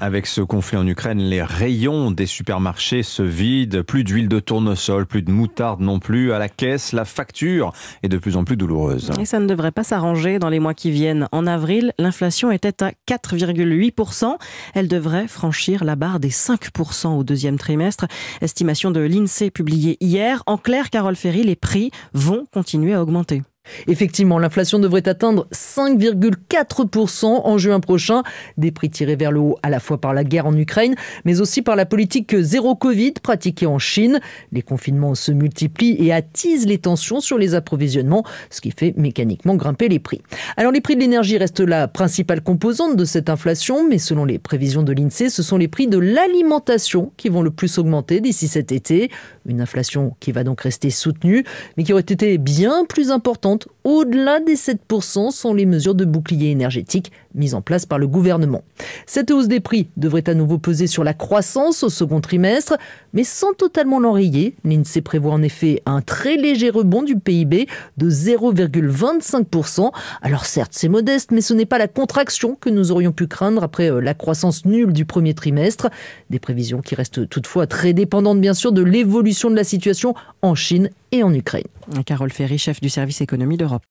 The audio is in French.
Avec ce conflit en Ukraine, les rayons des supermarchés se vident, plus d'huile de tournesol, plus de moutarde non plus. À la caisse, la facture est de plus en plus douloureuse. Et ça ne devrait pas s'arranger dans les mois qui viennent. En avril, l'inflation était à 4,8%. Elle devrait franchir la barre des 5% au deuxième trimestre. Estimation de l'INSEE publiée hier. En clair, Carole Ferry, les prix vont continuer à augmenter. Effectivement, l'inflation devrait atteindre 5,4% en juin prochain, des prix tirés vers le haut à la fois par la guerre en Ukraine, mais aussi par la politique zéro Covid pratiquée en Chine. Les confinements se multiplient et attisent les tensions sur les approvisionnements, ce qui fait mécaniquement grimper les prix. Alors les prix de l'énergie restent la principale composante de cette inflation, mais selon les prévisions de l'INSEE, ce sont les prix de l'alimentation qui vont le plus augmenter d'ici cet été une inflation qui va donc rester soutenue, mais qui aurait été bien plus importante. Au-delà des 7% sont les mesures de bouclier énergétique mises en place par le gouvernement. Cette hausse des prix devrait à nouveau peser sur la croissance au second trimestre, mais sans totalement l'enrayer. L'INSEE prévoit en effet un très léger rebond du PIB de 0,25%. Alors certes, c'est modeste, mais ce n'est pas la contraction que nous aurions pu craindre après euh, la croissance nulle du premier trimestre. Des prévisions qui restent toutefois très dépendantes bien sûr de l'évolution de la situation en Chine et en Ukraine. Carole Ferry, chef du service économie d'Europe.